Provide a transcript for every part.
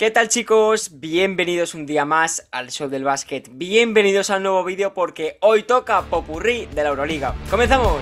¿Qué tal chicos? Bienvenidos un día más al show del básquet. Bienvenidos al nuevo vídeo porque hoy toca Popurrí de la Euroliga. ¡Comenzamos!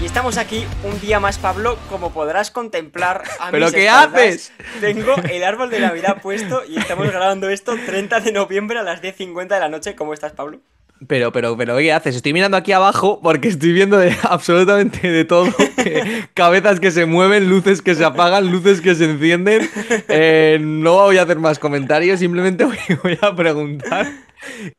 Y Estamos aquí un día más, Pablo, como podrás contemplar. A ¿Pero qué haces? Tengo el árbol de Navidad puesto y estamos grabando esto 30 de noviembre a las 10.50 de la noche. ¿Cómo estás, Pablo? Pero, pero, pero, ¿qué haces? Estoy mirando aquí abajo porque estoy viendo absolutamente de todo. cabezas que se mueven, luces que se apagan, luces que se encienden. Eh, no voy a hacer más comentarios, simplemente voy, a preguntar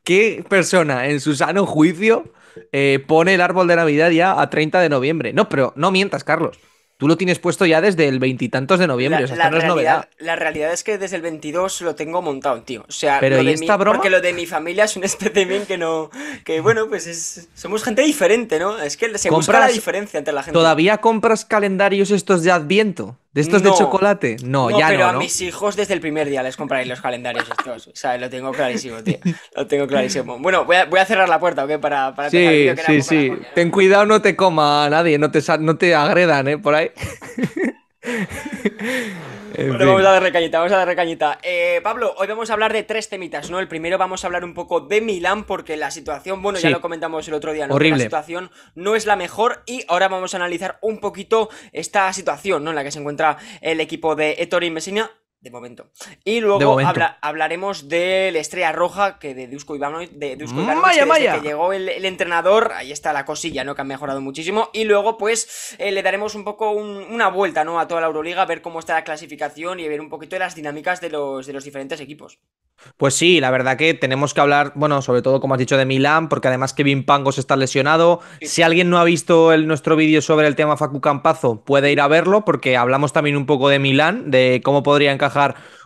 qué persona en su sano juicio eh, pone el árbol de Navidad ya a 30 de noviembre. No, pero no mientas, Carlos. Tú lo tienes puesto ya desde el veintitantos de noviembre, o sea, no es novedad. La realidad es que desde el 22 lo tengo montado, tío. O sea, ¿Pero lo de porque lo de mi familia es un espécimen que no. Que bueno, pues es, somos gente diferente, ¿no? Es que se compra busca la diferencia entre la gente. ¿Todavía compras calendarios estos de Adviento? ¿De estos de chocolate? No, ya no. Pero a mis hijos desde el primer día les compraré los calendarios estos. O sea, lo tengo clarísimo, tío. Lo tengo clarísimo. Bueno, voy a, cerrar la puerta, ¿ok? Para, para Sí, sí, sí. Ten cuidado, no te coma a nadie, no te, no te agredan, ¿eh? Por ahí. bueno, vamos a dar recañita, vamos a dar recañita. Eh, Pablo, hoy vamos a hablar de tres temitas, ¿no? El primero vamos a hablar un poco de Milán, porque la situación, bueno, ya lo comentamos el otro día, ¿no? Horrible. la situación no es la mejor y ahora vamos a analizar un poquito esta situación, ¿no? En la que se encuentra el equipo de Ettore Messina de momento. Y luego hablaremos de estrella roja que de Dusko Ivanovic, de Dusko que, llegó el, entrenador. Ahí está la cosilla, ¿no? Que han mejorado muchísimo. Y luego, pues, eh, le daremos un poco una vuelta, ¿no? A toda la Euroliga, a ver cómo está la clasificación y ver un poquito de las dinámicas de los, de los diferentes equipos. Pues sí, la verdad que tenemos que hablar, bueno, sobre todo como has dicho de Milán, porque además Kevin Pangos está lesionado. Si alguien no ha visto el, nuestro vídeo sobre el tema Facu Campazo, puede ir a verlo, porque hablamos también un poco de Milán, de cómo podría encajar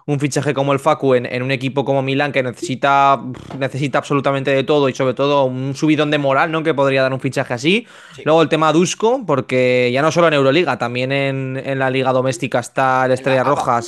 un fichaje como el Facu en, un equipo como Milán que necesita, necesita absolutamente de todo y sobre todo un subidón de moral ¿no? que podría dar un fichaje así. Luego el tema Dusko, porque ya no solo en Euroliga, también en, la liga doméstica está el Estrella Roja.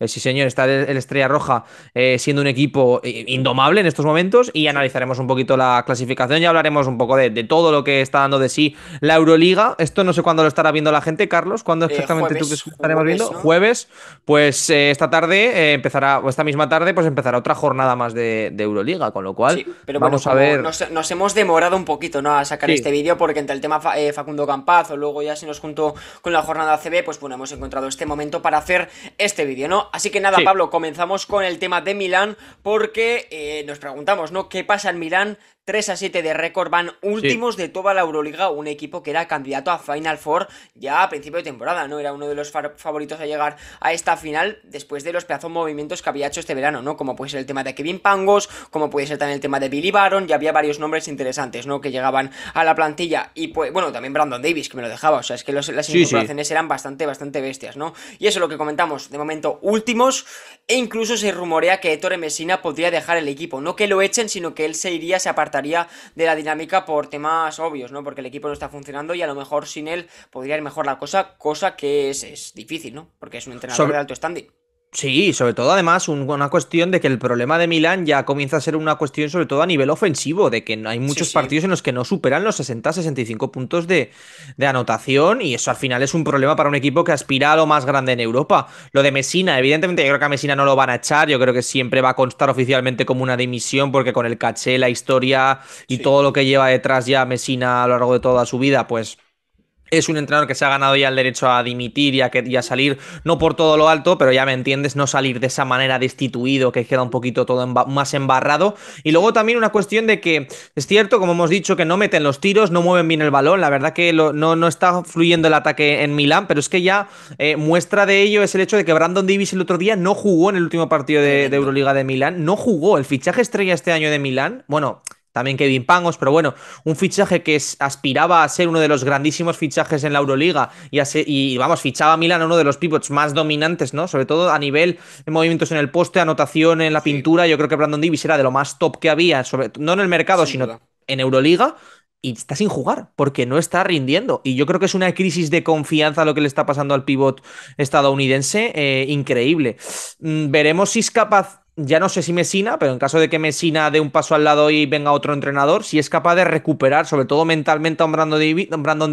Eh, sí, señor, está el Estrella Roja eh, siendo un equipo eh, indomable en estos momentos y analizaremos un poquito la clasificación y hablaremos un poco de, todo lo que está dando de sí la Euroliga. Esto no sé cuándo lo estará viendo la gente, Carlos. ¿Cuándo exactamente tú que estaremos viendo? Jueves. Pues esta tarde empezará, o esta misma tarde, pues empezará otra jornada más de, Euroliga, con lo cual sí, pero vamos a ver. Nos, hemos demorado un poquito ¿no? a sacar este vídeo porque entre el tema Facundo Campaz o luego ya se nos junto con la jornada CB, pues bueno, hemos encontrado este momento para hacer este vídeo, ¿no? Así que nada, Pablo, comenzamos con el tema de Milán porque eh, nos preguntamos, ¿no? ¿Qué pasa en Milán 3 a 7 de récord, van últimos de toda la Euroliga, un equipo que era candidato a Final Four ya a principio de temporada, ¿no? Era uno de los favoritos a llegar a esta final después de los pedazos movimientos que había hecho este verano, ¿no? Como puede ser el tema de Kevin Pangos, como puede ser también el tema de Billy Baron, ya había varios nombres interesantes, ¿no? Que llegaban a la plantilla y pues, bueno, también Brandon Davis que me lo dejaba, o sea, es que las incorporaciones eran bastante, bastante bestias, ¿no? Y eso es lo que comentamos, de momento últimos e incluso se rumorea que Ettore Messina podría dejar el equipo, no que lo echen, sino que él se iría, se apartaría de la dinámica por temas obvios, ¿no? Porque el equipo no está funcionando y a lo mejor sin él podría ir mejor la cosa, cosa que es, difícil, ¿no? Porque es un entrenador de alto standing. Sí, sobre todo además una cuestión de que el problema de Milán ya comienza a ser una cuestión sobre todo a nivel ofensivo, de que hay muchos partidos en los que no superan los 60-65 puntos de, anotación y eso al final es un problema para un equipo que aspira a lo más grande en Europa. Lo de Messina, evidentemente yo creo que a Messina no lo van a echar, yo creo que siempre va a constar oficialmente como una dimisión porque con el caché, la historia y todo lo que lleva detrás ya Messina a lo largo de toda su vida, pues es un entrenador que se ha ganado ya el derecho a dimitir y a, salir, no por todo lo alto, pero ya me entiendes, no salir de esa manera destituido, que queda un poquito todo más embarrado. Y luego también una cuestión de que es cierto, como hemos dicho, que no meten los tiros, no mueven bien el balón, la verdad que no, está fluyendo el ataque en Milán, pero es que ya eh, muestra de ello es el hecho de que Brandon Davis el otro día no jugó en el último partido de Euroliga de Milán, no jugó, el fichaje estrella este año de Milán, bueno también Kevin Pangos, pero bueno, un fichaje que aspiraba a ser uno de los grandísimos fichajes en la Euroliga y, vamos, fichaba a Milan uno de los pivots más dominantes, ¿no? Sobre todo a nivel de movimientos en el poste, anotación en la pintura, yo creo que Brandon Davis era de lo más top que había, sobre, no en el mercado, sino en Euroliga. Y está sin jugar porque no está rindiendo. Y yo creo que es una crisis de confianza lo que le está pasando al pivot estadounidense eh, increíble. Mm, veremos si es capaz ya no sé si Mesina, pero en caso de que Messina dé un paso al lado y venga otro entrenador, si es capaz de recuperar, sobre todo mentalmente, a un Brandon Davis, Brandon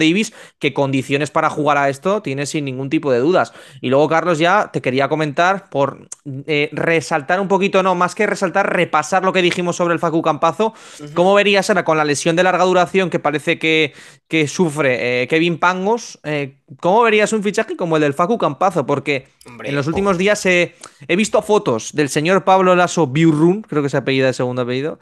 que condiciones para jugar a esto tiene sin ningún tipo de dudas. Y luego, Carlos, ya te quería comentar por eh, resaltar un poquito, no, más que resaltar, repasar lo que dijimos sobre el Facu Campazo. ¿Cómo verías ahora con la lesión de larga duración que parece que, que sufre eh, Kevin Pangos? Eh, ¿Cómo verías un fichaje como el del Facu Campazo? Porque en los últimos días he visto fotos del señor Pablo Pablo Lasso Biurrun, creo que es apellido el segundo apellido.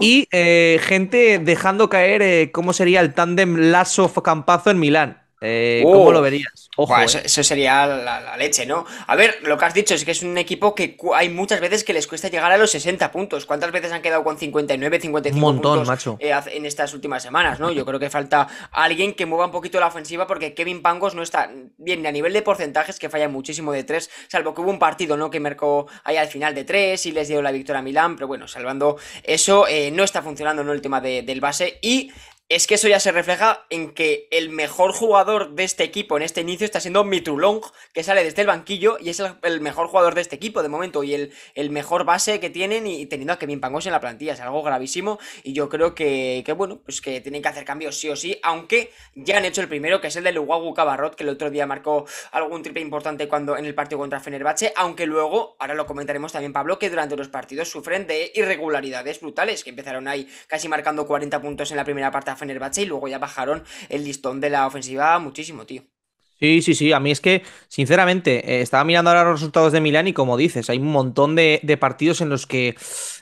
Y eh, gente dejando caer eh, cómo sería el tandem Lasso-Campazo en Milán. Eh, ¿Cómo oh. lo verías? Ojo, eh. eso, sería la, leche, ¿no? A ver, lo que has dicho es que es un equipo que hay muchas veces que les cuesta llegar a los 60 puntos. ¿Cuántas veces han quedado con 59, 55 un montón, macho. Eh, en estas últimas semanas, ¿no? Yo creo que falta alguien que mueva un poquito la ofensiva porque Kevin Pangos no está bien a nivel de porcentajes que falla muchísimo de tres. salvo que hubo un partido, ¿no? Que marcó ahí al final de tres y les dio la victoria a Milán, pero bueno, salvando eso, no está funcionando, ¿no? El tema del base y es que eso ya se refleja en que el mejor jugador de este equipo en este inicio está siendo Mitrulong, que sale desde el banquillo y es el, mejor jugador de este equipo de momento y el, el mejor base que tienen y, teniendo a Kevin Pangos en la plantilla. Es algo gravísimo y yo creo que, bueno, pues que tienen que hacer cambios sí o sí, aunque ya han hecho el primero, que es el de Uwagu que el otro día marcó algún triple importante cuando en el partido contra Fenerbahce, aunque luego, ahora lo comentaremos también Pablo, que durante los partidos sufren de irregularidades brutales, que empezaron ahí casi marcando 40 puntos en la primera parte Fenerbahce y luego ya bajaron el listón de la ofensiva muchísimo, tío. Sí, sí, sí. A mí es que, sinceramente, eh, estaba mirando ahora los resultados de Milán y como dices, hay un montón de partidos en los que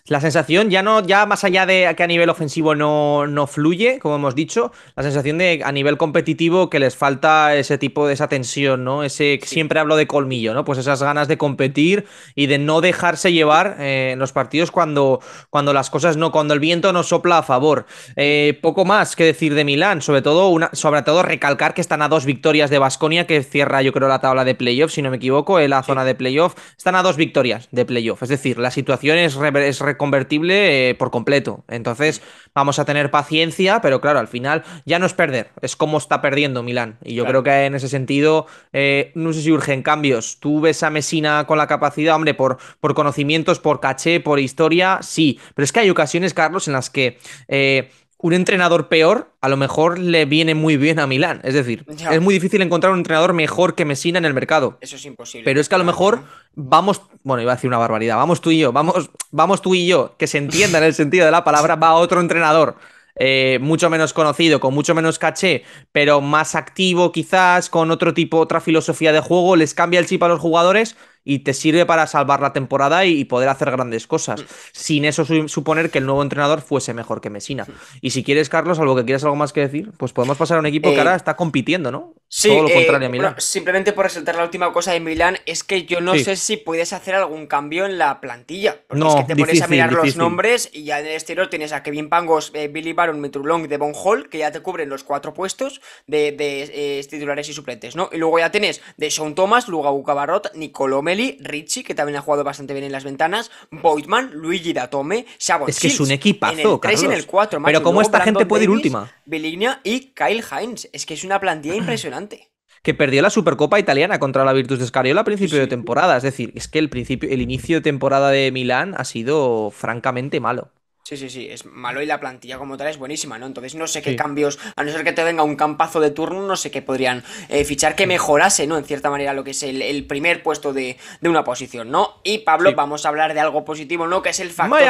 la sensación, ya no, ya más allá de que a nivel ofensivo no, no fluye, como hemos dicho, la sensación de a nivel competitivo que les falta ese tipo de esa tensión, ¿no? Ese siempre hablo de colmillo, ¿no? Pues esas ganas de competir y de no dejarse llevar eh, en los partidos cuando, cuando las cosas no, cuando el viento no sopla a favor. Eh, poco más que decir de Milán, sobre todo, sobre todo recalcar que están a dos victorias de Basconia, que cierra, yo creo, la tabla de playoff, si no me equivoco, en la zona de playoff. Están a dos victorias de playoff. Es decir, la situación es, es convertible eh, por completo. Entonces vamos a tener paciencia, pero claro, al final ya no es perder, es como está perdiendo Milán. Y yo creo que en ese sentido, eh, no sé si urgen cambios. Tú ves a Mesina con la capacidad, hombre, por, por conocimientos, por caché, por historia, sí. Pero es que hay ocasiones, Carlos, en las que... Eh, un entrenador peor a lo mejor le viene muy bien a Milán. Es decir, es muy difícil encontrar un entrenador mejor que Messina en el mercado. Eso es imposible. Pero es que a lo mejor vamos, bueno, iba a decir una barbaridad, vamos tú y yo, vamos, vamos tú y yo, que se entienda en el sentido de la palabra, va otro entrenador. Eh, mucho menos conocido, con mucho menos caché, pero más activo quizás, con otro tipo, otra filosofía de juego, les cambia el chip a los jugadores y te sirve para salvar la temporada y, poder hacer grandes cosas. Mm. Sin eso suponer que el nuevo entrenador fuese mejor que Messina, mm. Y si quieres, Carlos, algo que quieras algo más que decir, pues podemos pasar a un equipo que eh, ahora está compitiendo, ¿no? Sí, Todo lo eh, contrario a simplemente por resaltar la última cosa de Milán, es que yo no sé si puedes hacer algún cambio en la plantilla. Porque es que te pones a mirar los nombres y ya en el exterior tienes a Kevin Pangos, eh, Billy Baron, Metrulong, Devon Hall, que ya te cubren los cuatro puestos de, titulares y suplentes, ¿no? Y luego ya tienes de Sean Thomas, Luga Bucabarrot, Nicolome Ricci que también ha jugado bastante bien en las ventanas, Boitman, Luigi Datome, Sabonis. Es que es un equipazo, en el en el 4, Pero ¿cómo esta gente puede ir última? Beligna y Kyle Hines. Es que es una plantilla impresionante. Que perdió la Supercopa Italiana contra la Virtus de Scariola a principio de temporada. Es decir, es que el, principio, el inicio de temporada de Milán ha sido francamente malo. Sí, sí, sí, es malo y la plantilla como tal es buenísima, ¿no? Entonces no sé qué cambios, a no ser que te venga un campazo de turno, no sé qué podrían eh, fichar que mejorase, ¿no? En cierta manera lo que es el, primer puesto de, una posición, ¿no? Y Pablo, vamos a hablar de algo positivo, ¿no? Que es el factor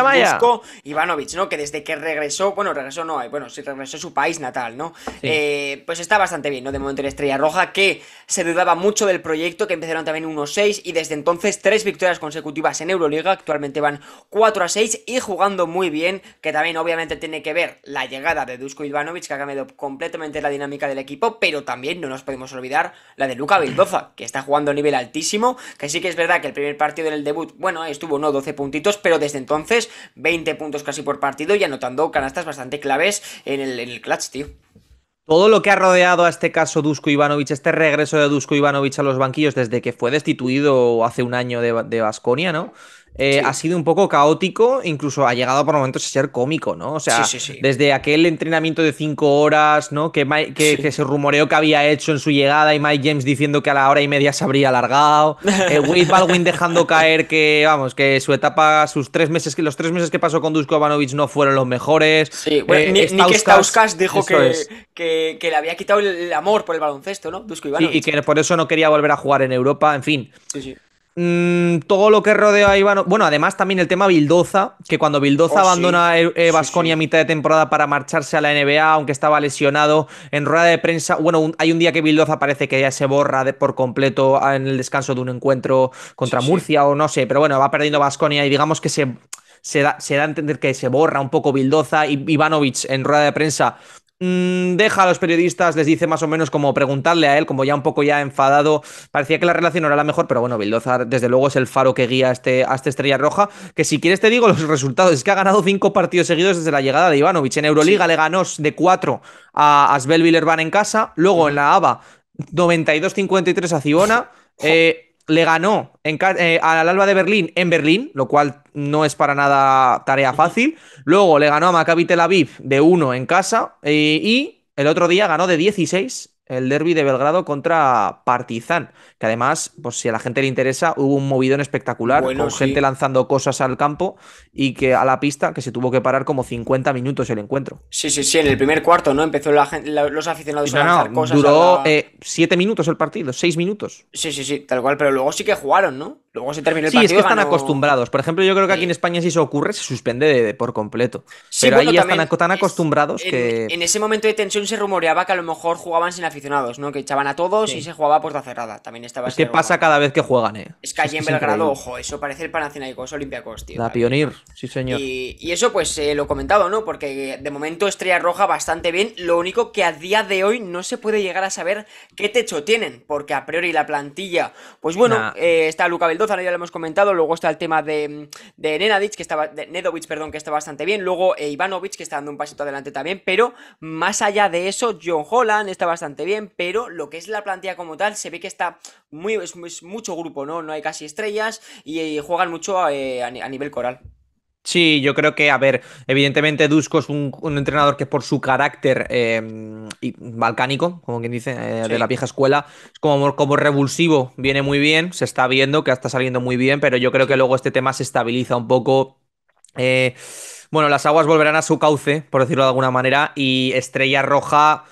Ivanovich ¿no? Que desde que regresó, bueno, regresó no, eh, bueno, sí regresó a su país natal, ¿no? Eh, pues está bastante bien, ¿no? De momento Estrella Roja, que se dudaba mucho del proyecto, que empezaron también 1-6 y desde entonces tres victorias consecutivas en Euroliga, actualmente van 4-6 y jugando muy bien que también obviamente tiene que ver la llegada de Dusko Ivanovic, que ha cambiado completamente la dinámica del equipo, pero también no nos podemos olvidar la de Luca Vildoza, que está jugando a nivel altísimo, que sí que es verdad que el primer partido en el debut, bueno, estuvo no 12 puntitos, pero desde entonces 20 puntos casi por partido y anotando canastas bastante claves en el, clutch, tío. Todo lo que ha rodeado a este caso Dusko Ivanovic, este regreso de Dusko Ivanovic a los banquillos desde que fue destituido hace un año de de ¿no? Eh, ha sido un poco caótico, incluso ha llegado por momentos a ser cómico, ¿no? O sea, desde aquel entrenamiento de cinco horas, ¿no? Que, que, se rumoreó que había hecho en su llegada y Mike James diciendo que a la hora y media se habría alargado, eh, Wade Baldwin dejando caer que, vamos, que su etapa, sus tres meses, que los tres meses que pasó con Dusko Ivanovic no fueron los mejores. Sí, eh, ni, que Stauskas dijo que, le había quitado el, amor por el baloncesto, ¿no? Dusko y que por eso no quería volver a jugar en Europa, en fin. Sí, sí. Mm, todo lo que rodea a Iván. Bueno, además también el tema Bildoza, que cuando Bildoza oh, abandona Vasconia eh, Basconia a mitad de temporada para marcharse a la NBA, aunque estaba lesionado, en rueda de prensa, bueno, hay un día que Bildoza parece que ya se borra por completo en el descanso de un encuentro contra Murcia o no sé, pero bueno, va perdiendo Basconia y digamos que se, da, a entender que se borra un poco Bildoza y Ivanovic en rueda de prensa Mm, deja a los periodistas, les dice más o menos como preguntarle a él, como ya un poco ya enfadado, parecía que la relación no era la mejor, pero bueno, Bildozar desde luego es el faro que guía a, este, esta estrella roja, que si quieres te digo los resultados, es que ha ganado cinco partidos seguidos desde la llegada de Ivanovic, en Euroliga le ganó de cuatro a Asbel Villerban en casa, luego en la ABA 92-53 a Cibona, eh, le ganó en, eh, al Alba de Berlín en Berlín, lo cual no es para nada tarea fácil. Luego le ganó a Maccabi Tel Aviv de 1 en casa eh, y el otro día ganó de 16 el derby de Belgrado contra Partizan, que además, pues si a la gente le interesa, hubo un movidón espectacular con gente lanzando cosas al campo y que a la pista, que se tuvo que parar como 50 minutos el encuentro. Sí, sí, sí, en el primer cuarto, ¿no? Empezó los aficionados a lanzar cosas. Duró 7 eh, minutos el partido, 6 minutos. Sí, sí, sí, tal cual, pero luego sí que jugaron, ¿no? Luego se el sí, es que están acostumbrados. Por ejemplo, yo creo que aquí en España, si eso ocurre, se suspende por completo. Pero ahí están tan acostumbrados que. En, ese momento de tensión se rumoreaba que a lo mejor jugaban sin aficionados, ¿no? Que echaban a todos y se jugaba puerta cerrada. También estaba. Es que pasa cada vez que juegan, ¿eh? Es que en Belgrado, ojo, eso parece el Panathinaikos Olympiacos, tío. La Pionir, sí, señor. Y, eso, pues eh, lo he comentado, ¿no? Porque de momento Estrella Roja bastante bien. Lo único que a día de hoy no se puede llegar a saber qué techo tienen. Porque a priori la plantilla, pues bueno, eh, está Luca Beldo ya lo hemos comentado, luego está el tema de, de que estaba, de Nedovic, perdón, que está bastante bien, luego eh, Ivanovic, que está dando un pasito adelante también, pero más allá de eso, John Holland está bastante bien, pero lo que es la plantilla como tal, se ve que está muy, es, mucho grupo, ¿no? No hay casi estrellas y, juegan mucho eh, a nivel coral. Sí, yo creo que, a ver, evidentemente Dusko es un, entrenador que por su carácter em, balcánico, como quien dice, eh, de la vieja escuela, es como, como revulsivo, viene muy bien, se está viendo que está saliendo muy bien, pero yo creo que luego este tema se estabiliza un poco. Eh, bueno, las aguas volverán a su cauce, por decirlo de alguna manera, y Estrella Roja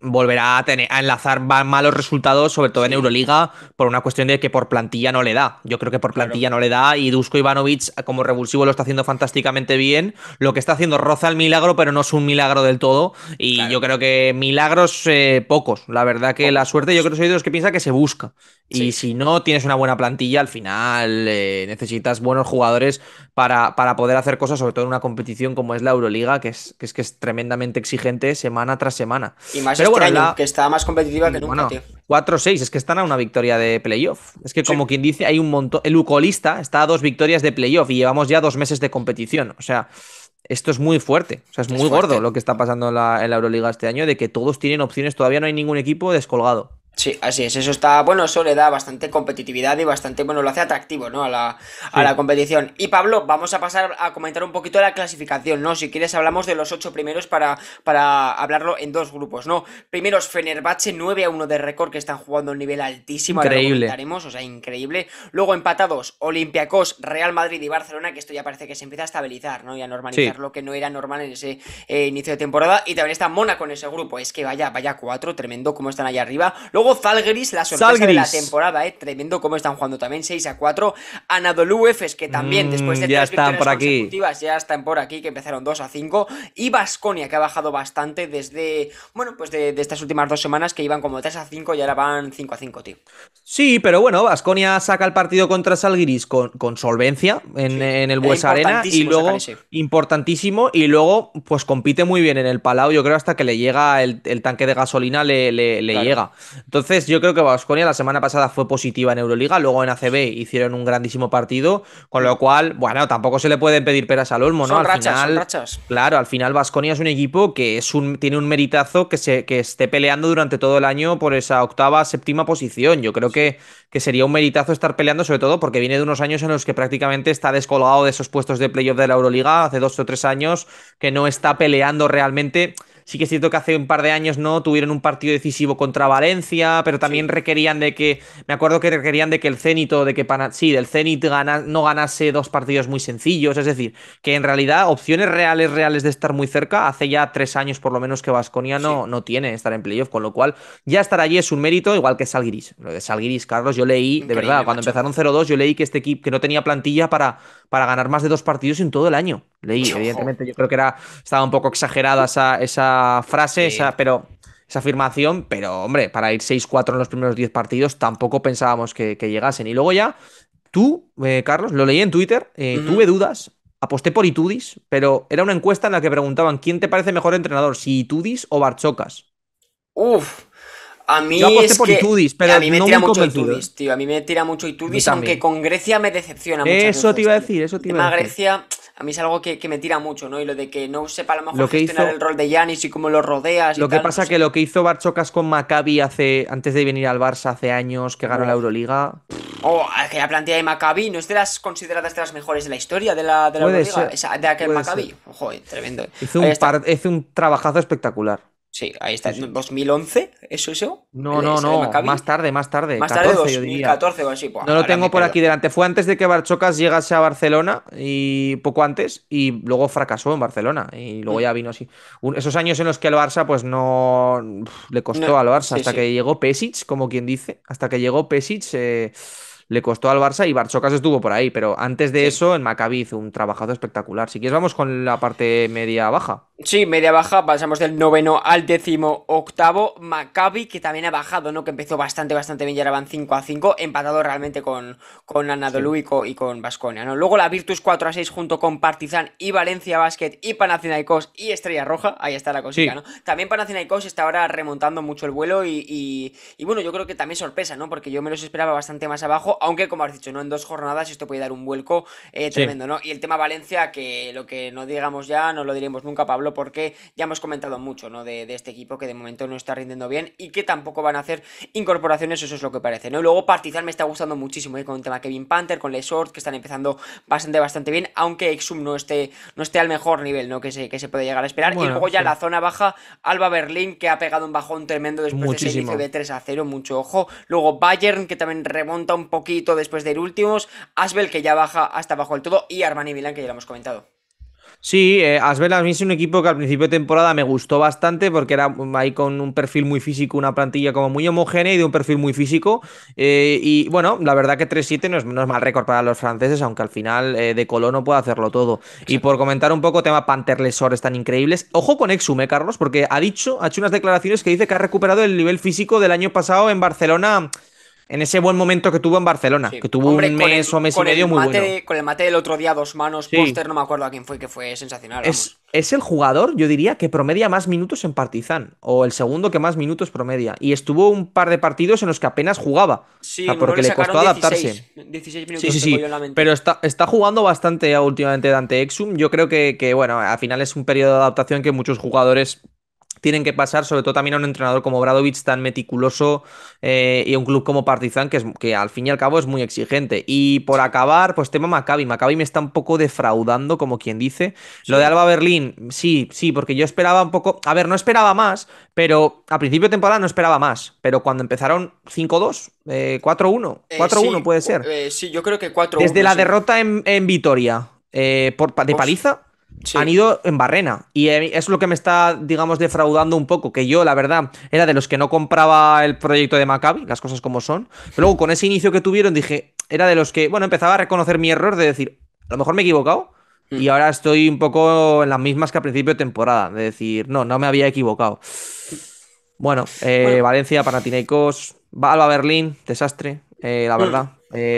volverá a, tener, a enlazar malos resultados, sobre todo en Euroliga, por una cuestión de que por plantilla no le da. Yo creo que por plantilla no le da y Dusko Ivanovic eh, como revulsivo lo está haciendo fantásticamente bien. Lo que está haciendo roza el milagro, pero no es un milagro del todo. Y yo creo que milagros eh, pocos. La verdad que la suerte yo creo que soy de los que piensa que se busca. Y si no tienes una buena plantilla, al final eh, necesitas buenos jugadores para, para, poder hacer cosas, sobre todo en una competición como es la Euroliga, que es que es, que es tremendamente exigente semana tras semana. Y más Pero año, que está más competitiva que mm, nunca, tío. 4-6, es que están a una victoria de playoff. Es que, como quien dice, hay un montón. El Ucolista está a dos victorias de playoff y llevamos ya dos meses de competición. O sea, esto es muy fuerte. O sea, es muy gordo lo que está pasando en la Euroliga este año, de que todos tienen opciones, todavía no hay ningún equipo descolgado. Sí, así es. Eso está, bueno, eso le da bastante competitividad y bastante, bueno, lo hace atractivo, ¿no? A la, a la competición. Y Pablo, vamos a pasar a comentar un poquito la clasificación, ¿no? Si quieres hablamos de los ocho primeros para, para hablarlo en dos grupos, ¿no? Primeros, Fenerbahce, 9 a 1 de récord, que están jugando a un nivel altísimo. Increíble. o sea, increíble. Luego empatados, Olympiacos, Real Madrid y Barcelona, que esto ya parece que se empieza a estabilizar, ¿no? Y a normalizar lo que no era normal en ese eh, inicio de temporada. Y también está Mónaco en ese grupo. Es que vaya, vaya cuatro, tremendo cómo están allá arriba. Luego Luego la sorpresa de la temporada, ¿eh? Tremendo cómo están jugando también, 6 a 4. Anadolu Efes, que también mm, después de ya tres están por aquí. ya están por aquí, que empezaron 2 a 5. Y Basconia, que ha bajado bastante desde, bueno, pues de, estas últimas dos semanas, que iban como 3 a 5 y ahora van 5 a 5, tío. Sí, pero bueno, Basconia saca el partido contra Salgiris con, solvencia en, el Buesarena, Arena y luego importantísimo y luego pues compite muy bien en el Palau, yo creo hasta que le llega el, tanque de gasolina le, llega. Entonces, yo creo que Vasconia la semana pasada fue positiva en Euroliga, luego en ACB hicieron un grandísimo partido, con lo cual, bueno, tampoco se le pueden pedir peras al olmo, ¿no? rachas, Claro, al final Vasconia es un equipo que es un, tiene un meritazo que, se, que esté peleando durante todo el año por esa octava, séptima posición. Yo creo que, que sería un meritazo estar peleando, sobre todo porque viene de unos años en los que prácticamente está descolgado de esos puestos de playoff de la Euroliga, hace dos o tres años que no está peleando realmente Sí que es cierto que hace un par de años no tuvieron un partido decisivo contra Valencia, pero también requerían de que, me acuerdo que requerían de que el Zenit de que sí, del Zenit no ganase dos partidos muy sencillos, es decir, que en realidad opciones reales, reales de estar muy cerca, hace ya tres años por lo menos que Vasconia no, tiene estar en playoff, con lo cual ya estar allí es un mérito, igual que Salguiris. Lo de Salguiris, Carlos, yo leí, de verdad, cuando empezaron 0-2, yo leí que este equipo que no tenía plantilla para, para ganar más de dos partidos en todo el año. Leí, evidentemente, yo creo que era, estaba un poco exagerada esa, esa frase, esa, pero esa afirmación, pero hombre, para ir 6-4 en los primeros 10 partidos tampoco pensábamos que, llegasen. Y luego ya, tú, eh, Carlos, lo leí en Twitter, eh, tuve dudas, aposté por Itudis, pero era una encuesta en la que preguntaban quién te parece mejor entrenador, si Itudis o Barchocas. Uf, a mí aposté Itudis, pero a mí me tira mucho Itudis, tío. A mí me tira mucho Itudis, aunque con Grecia me decepciona mucho. Eso te iba a decir, eso te iba a decir. Grecia a mí es algo que, me tira mucho, ¿no? Y lo de que no sepa a lo mejor que gestionar el rol de Yanis y cómo lo rodeas. lo que pasa que lo que hizo Barchocas con Maccabi hace, antes de venir al Barça hace años, que ganó la Euroliga. Oh, que la plantilla de Maccabi no es de las consideradas de las mejores de la historia de la, de la Euroliga. de aquel Maccabi. Joder, tremendo. un, hizo un trabajazo espectacular. Sí, ahí está. ¿2011? ¿Eso eso? No, eh, no, no. Más tarde, más tarde. Más tarde, 2014 no lo tengo por aquí delante. Fue antes de que Barchocas llegase a Barcelona y poco antes y luego fracasó en Barcelona y luego mm. ya vino así. esos años en los que el Barça pues no le costó al Barça hasta que llegó Pesic, como quien dice, hasta que llegó Pesic eh, le costó al Barça y Barchocas estuvo por ahí, pero antes de eso en Maccabi un trabajazo espectacular. Si quieres vamos con la parte media baja. Sí, media baja, pasamos del noveno al décimo octavo. Maccabi, que también ha bajado, ¿no? Que empezó bastante, bastante bien, ya ahora van 5 a 5, empatado realmente con, con Anadolu y, con, Basconia, ¿no? Luego la Virtus 4 a 6 junto con Partizan y Valencia Basket y Panathinaikos y Estrella Roja, ahí está la cosita, ¿no? También Panathinaikos está ahora remontando mucho el vuelo y, bueno, yo creo que también sorpresa, ¿no? Porque yo me los esperaba bastante más abajo, aunque como has dicho, ¿no? En dos jornadas esto puede dar un vuelco eh, tremendo, ¿no? Y el tema Valencia, que lo que no digamos ya, no lo diremos nunca, Pablo porque ya hemos comentado mucho ¿no? de, este equipo que de momento no está rindiendo bien y que tampoco van a hacer incorporaciones, eso es lo que parece. ¿no? luego Partizan me está gustando muchísimo ¿eh? con el tema Kevin Panther, con Lesort, que están empezando bastante, bastante bien, aunque Exum no esté, no esté al mejor nivel ¿no? que, se, que se puede llegar a esperar. y luego ya la zona baja, Alba Berlín, que ha pegado un bajón tremendo después de ese inicio 3 a 0, mucho ojo. Luego Bayern, que también remonta un poquito después de ir últimos. Asbel, que ya baja hasta abajo del todo. Y Armani Milan, que ya lo hemos comentado. Sí, eh, Asbel a mí es un equipo que al principio de temporada me gustó bastante porque era ahí con un perfil muy físico, una plantilla como muy homogénea y de un perfil muy físico. Eh, y bueno, la verdad que 3-7 no es, mal récord para los franceses, aunque al final eh, de Colón no puede hacerlo todo. Y por comentar un poco tema Panterlesores tan increíbles, ojo con Exume, eh, Carlos, porque ha dicho, ha hecho unas declaraciones que dice que ha recuperado el nivel físico del año pasado en Barcelona en ese buen momento que tuvo en Barcelona, que tuvo un mes o mes y medio muy bueno. Con el mate del otro día, dos manos, póster, no me acuerdo a quién fue, que fue sensacional. Es, el jugador, yo diría, que promedia más minutos en Partizan, o el segundo que más minutos promedia. Y estuvo un par de partidos en los que apenas jugaba, sí, porque le, costó adaptarse. 16 minutos sí, sí, sí. Pero está, jugando bastante últimamente Dante Exum. Yo creo que, que, bueno, al final es un periodo de adaptación que muchos jugadores tienen que pasar, sobre todo también a un entrenador como Bradovic tan meticuloso eh, y un club como Partizan que, es, que al fin y al cabo es muy exigente. Y por acabar, pues tema Maccabi. Maccabi me está un poco defraudando, como quien dice. Lo de Alba Berlín, sí, sí, porque yo esperaba un poco, a ver, no esperaba más, pero a principio de temporada no esperaba más, pero cuando empezaron 5-2, 4-1, 4-1 puede ser. Eh, sí, yo creo que 4-1. Desde la derrota en, Vitoria, eh, de paliza han ido en barrena. Y eh, es lo que me está, digamos, defraudando un poco. Que yo, la verdad, era de los que no compraba el proyecto de Maccabi, las cosas como son. Pero luego, con ese inicio que tuvieron, dije, era de los que, bueno, empezaba a reconocer mi error de decir, a lo mejor me he equivocado. Mm. Y ahora estoy un poco en las mismas que al principio de temporada. De decir, no, no me había equivocado. Bueno, eh, Valencia, Panathinaikos, Alba Berlín, desastre, eh, la mm. verdad.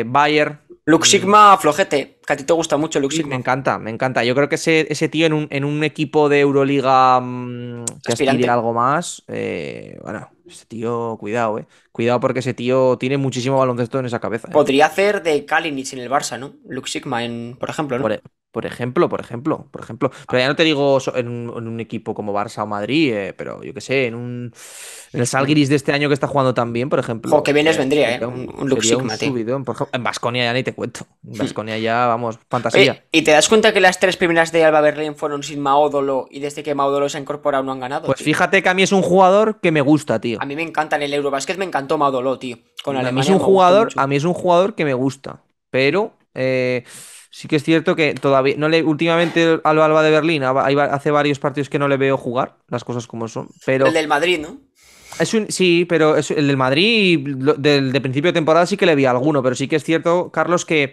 Bayer, Luke mm. Sigma, flojete, que a ti te gusta mucho Luke Me encanta, me encanta. Yo creo que ese, ese tío en un, en un equipo de Euroliga mm, que algo más, eh, bueno, ese tío, cuidado, eh. Cuidado porque ese tío tiene muchísimo baloncesto en esa cabeza. Eh. Podría hacer de Kalinic en el Barça, ¿no? Luke en, por ejemplo, ¿no? E, por, ejemplo, por ejemplo, por ejemplo. Pero ya no te digo en un, equipo como Barça o Madrid, eh, pero yo qué sé, en un en el Salguiris de este año que está jugando también por ejemplo. O que vienes eh, vendría, ¿eh? Un, un en Basconia ya ni te cuento. En Basconia ya, vamos, fantasía. ¿Y te das cuenta que las tres primeras de Alba Berlín fueron sin Maódolo y desde que Maódolo se ha incorporado no han ganado? Pues fíjate que a mí es un jugador que me gusta, tío. A mí me encanta el Eurobasket, me encantó Madoló, tío. Con Alemania, a mí es un jugador, a mí es un jugador que me gusta, pero eh, sí que es cierto que todavía no le últimamente al Alba de Berlín hace varios partidos que no le veo jugar, las cosas como son, pero El del Madrid, ¿no? sí, pero el del Madrid de principio de temporada sí que le vi alguno, pero sí que es cierto, Carlos, que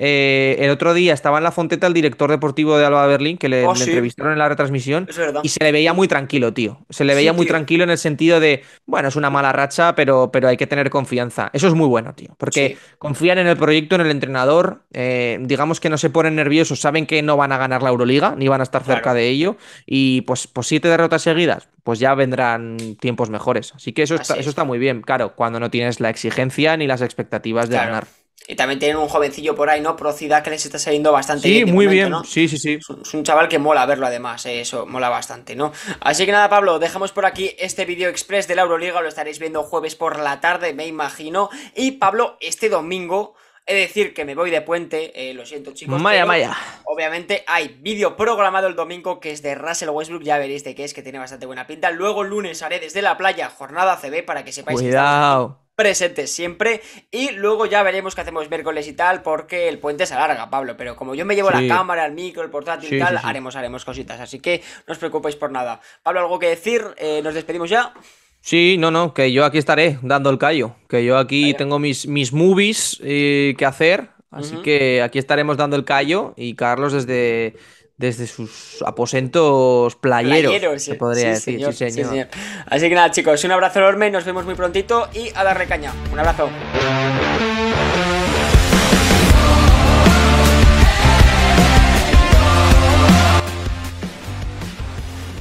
eh, el otro día estaba en la Fonteta el director deportivo de Alba Berlín, que le, oh, entrevistaron en la retransmisión, y se le veía muy tranquilo, tío. Se le veía muy tranquilo en el sentido de, bueno, es una mala racha, pero, pero hay que tener confianza. Eso es muy bueno, tío, porque confían en el proyecto, en el entrenador, eh, digamos que no se ponen nerviosos, saben que no van a ganar la Euroliga, ni van a estar cerca de ello, y pues, pues siete derrotas seguidas, pues ya vendrán tiempos mejores. Así que eso, está, eso está muy bien, claro, cuando no tienes la exigencia ni las expectativas de ganar. Y también tienen un jovencillo por ahí, ¿no? Procida que les está saliendo bastante bien. Sí, muy bien. Sí, sí, sí. Es un chaval que mola verlo además, eh, eso mola bastante, ¿no? Así que nada, Pablo, dejamos por aquí este vídeo express de la Euroliga, lo estaréis viendo jueves por la tarde, me imagino. Y Pablo, este domingo He de decir que me voy de puente, eh, lo siento chicos. Maya, maya. Obviamente hay vídeo programado el domingo que es de Russell Westbrook, ya veréis de qué es, que tiene bastante buena pinta. Luego el lunes haré desde la playa jornada CB para que sepáis. Cuidado presentes siempre. Y luego ya veremos qué hacemos miércoles y tal, porque el puente se alarga, Pablo. Pero como yo me llevo la cámara, el micro, el portátil y tal, haremos, haremos cositas. Así que no os preocupéis por nada. Pablo, ¿algo que decir? Eh, ¿Nos despedimos ya? Sí, no, no, que yo aquí estaré dando el callo. Que yo aquí tengo mis, mis movies eh, que hacer. Así que aquí estaremos dando el callo. Y Carlos, desde desde sus aposentos playeros, se podría decir. Así que nada, chicos, un abrazo enorme, nos vemos muy prontito y a la recaña Un abrazo.